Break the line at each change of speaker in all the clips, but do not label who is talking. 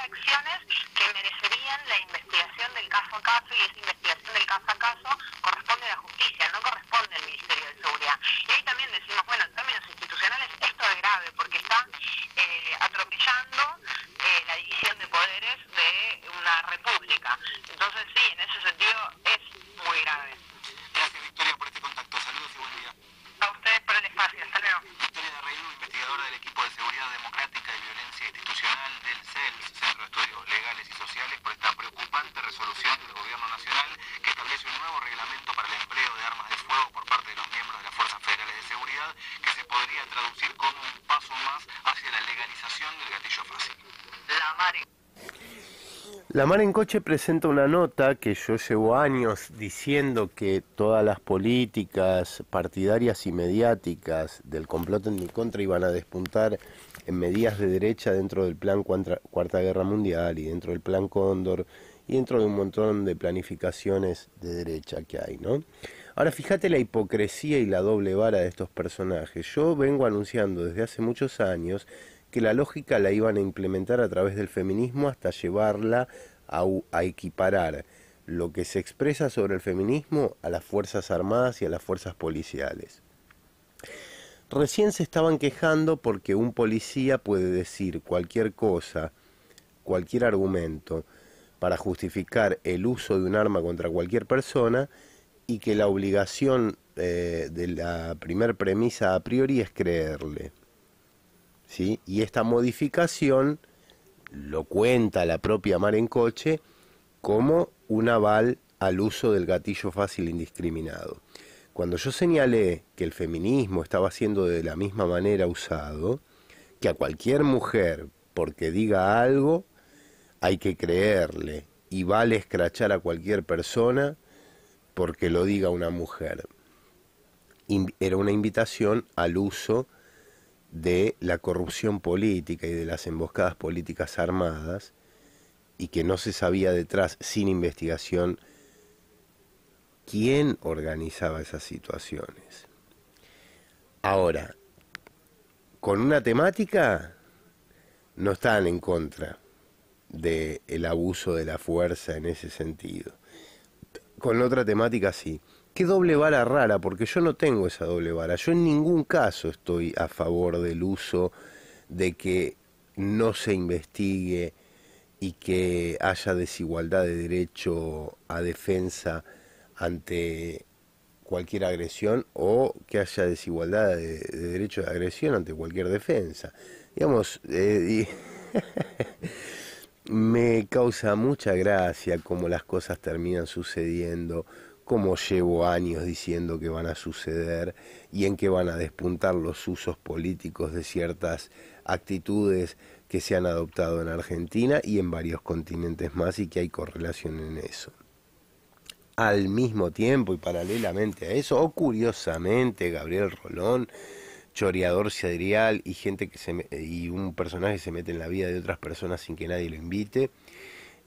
acciones que merecerían la investigación del caso a caso y esa investigación del caso traducir como un paso más hacia la legalización del gatillo fácil. La mar en... La en Coche presenta una nota que yo llevo años diciendo que todas las políticas partidarias y mediáticas del complot en mi contra iban a despuntar en medidas de derecha dentro del plan Cuarta Guerra Mundial y dentro del plan Cóndor y dentro de un montón de planificaciones de derecha que hay, ¿no? Ahora fíjate la hipocresía y la doble vara de estos personajes. Yo vengo anunciando desde hace muchos años que la lógica la iban a implementar a través del feminismo hasta llevarla a, equiparar lo que se expresa sobre el feminismo a las Fuerzas Armadas y a las Fuerzas Policiales. Recién se estaban quejando porque un policía puede decir cualquier cosa, cualquier argumento, para justificar el uso de un arma contra cualquier persona, y que la obligación eh, de la primer premisa a priori es creerle. Y esta modificación lo cuenta la propia Mar en Coche como un aval al uso del gatillo fácil indiscriminado. Cuando yo señalé que el feminismo estaba siendo de la misma manera usado, que a cualquier mujer, porque diga algo, hay que creerle y vale escrachar a cualquier persona, porque lo diga una mujer. Era una invitación al uso de la corrupción política y de las emboscadas políticas armadas y que no se sabía detrás, sin investigación, quién organizaba esas situaciones. Ahora, con una temática no están en contra del abuso de la fuerza en ese sentido con otra temática sí. Qué doble vara rara, porque yo no tengo esa doble vara. Yo en ningún caso estoy a favor del uso de que no se investigue y que haya desigualdad de derecho a defensa ante cualquier agresión o que haya desigualdad de, derecho de agresión ante cualquier defensa. Digamos, eh, causa mucha gracia cómo las cosas terminan sucediendo, cómo llevo años diciendo que van a suceder y en qué van a despuntar los usos políticos de ciertas actitudes que se han adoptado en Argentina y en varios continentes más y que hay correlación en eso. Al mismo tiempo y paralelamente a eso, o curiosamente, Gabriel Rolón choreador serial y gente que se y un personaje se mete en la vida de otras personas sin que nadie lo invite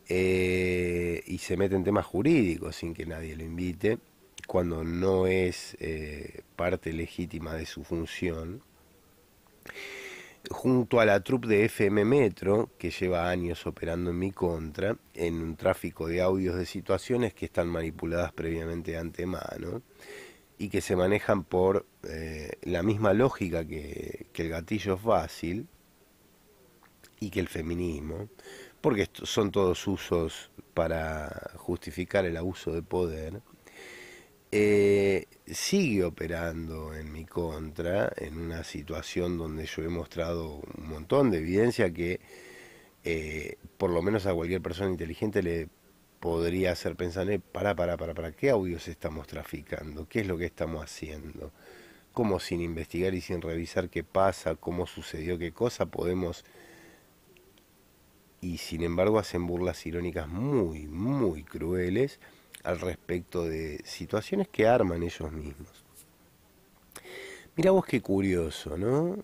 eh, y se mete en temas jurídicos sin que nadie lo invite cuando no es eh, parte legítima de su función junto a la troupe de FM Metro que lleva años operando en mi contra en un tráfico de audios de situaciones que están manipuladas previamente de antemano y que se manejan por eh, la misma lógica que, el gatillo fácil y que el feminismo, porque son todos usos para justificar el abuso de poder, eh, sigue operando en mi contra, en una situación donde yo he mostrado un montón de evidencia que eh, por lo menos a cualquier persona inteligente le podría hacer pensar, eh, para, para, para, para, ¿qué audios estamos traficando? ¿Qué es lo que estamos haciendo? ¿Cómo sin investigar y sin revisar qué pasa, cómo sucedió, qué cosa podemos... Y sin embargo hacen burlas irónicas muy, muy crueles al respecto de situaciones que arman ellos mismos. Mira vos qué curioso, ¿no?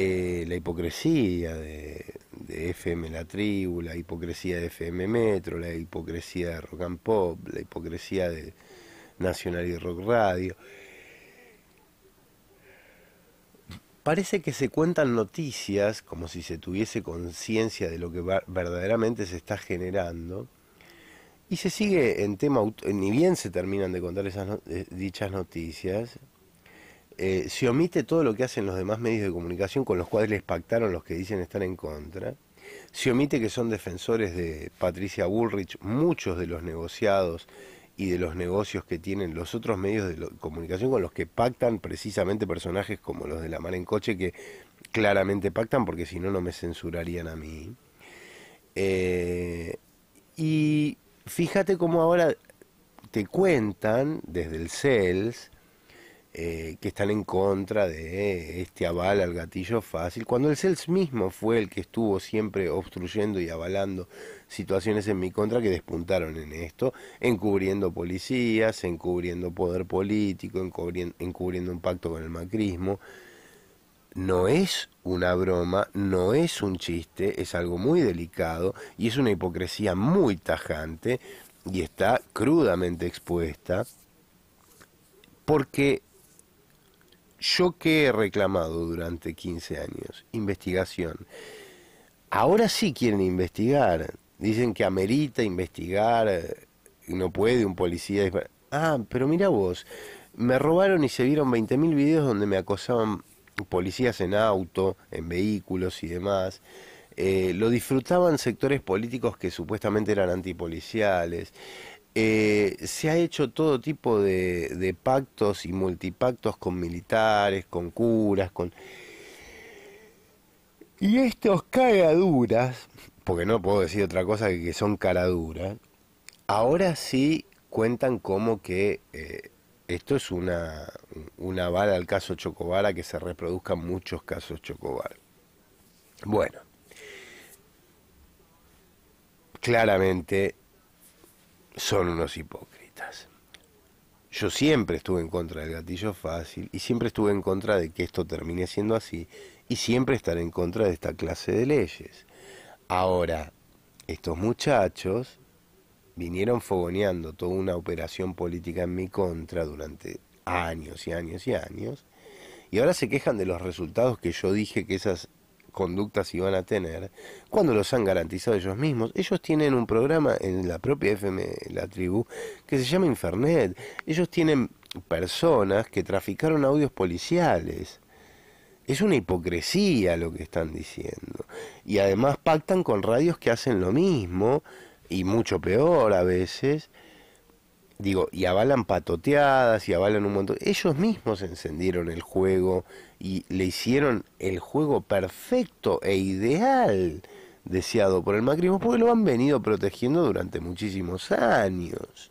Eh, la hipocresía de, FM La Tribu, la hipocresía de FM Metro, la hipocresía de Rock and Pop, la hipocresía de Nacional y Rock Radio. Parece que se cuentan noticias como si se tuviese conciencia de lo que verdaderamente se está generando y se sigue en tema, ni bien se terminan de contar esas eh, dichas noticias, si eh, se omite todo lo que hacen los demás medios de comunicación con los cuales les pactaron los que dicen estar en contra. Se omite que son defensores de Patricia Bullrich muchos de los negociados y de los negocios que tienen los otros medios de comunicación con los que pactan precisamente personajes como los de la mar en coche que claramente pactan porque si no no me censurarían a mí. Eh, y fíjate cómo ahora te cuentan desde el CELS, eh, que están en contra de este aval al gatillo fácil, cuando el CELS mismo fue el que estuvo siempre obstruyendo y avalando situaciones en mi contra que despuntaron en esto, encubriendo policías, encubriendo poder político, encubriendo un pacto con el macrismo. No es una broma, no es un chiste, es algo muy delicado y es una hipocresía muy tajante y está crudamente expuesta porque yo que he reclamado durante 15 años, investigación. Ahora sí quieren investigar. Dicen que amerita investigar, eh, no puede un policía Ah, pero mira vos, me robaron y se vieron 20.000 videos donde me acosaban policías en auto, en vehículos y demás. Eh, lo disfrutaban sectores políticos que supuestamente eran antipoliciales. Eh, se ha hecho todo tipo de, pactos y multipactos con militares, con curas, con... Y estos duras, porque no puedo decir otra cosa que son caraduras, ahora sí cuentan como que eh, esto es una, una al caso Chocobar a que se reproduzcan muchos casos Chocobar Bueno, claramente son unos hipócritas. Yo siempre estuve en contra del gatillo fácil y siempre estuve en contra de que esto termine siendo así y siempre estaré en contra de esta clase de leyes. Ahora, estos muchachos vinieron fogoneando toda una operación política en mi contra durante años y años y años y ahora se quejan de los resultados que yo dije que esas conductas iban a tener cuando los han garantizado ellos mismos. Ellos tienen un programa en la propia FM, la tribu, que se llama Infernet. Ellos tienen personas que traficaron audios policiales. Es una hipocresía lo que están diciendo. Y además pactan con radios que hacen lo mismo y mucho peor a veces digo, y avalan patoteadas y avalan un montón. Ellos mismos encendieron el juego y le hicieron el juego perfecto e ideal deseado por el macrismo, porque lo han venido protegiendo durante muchísimos años.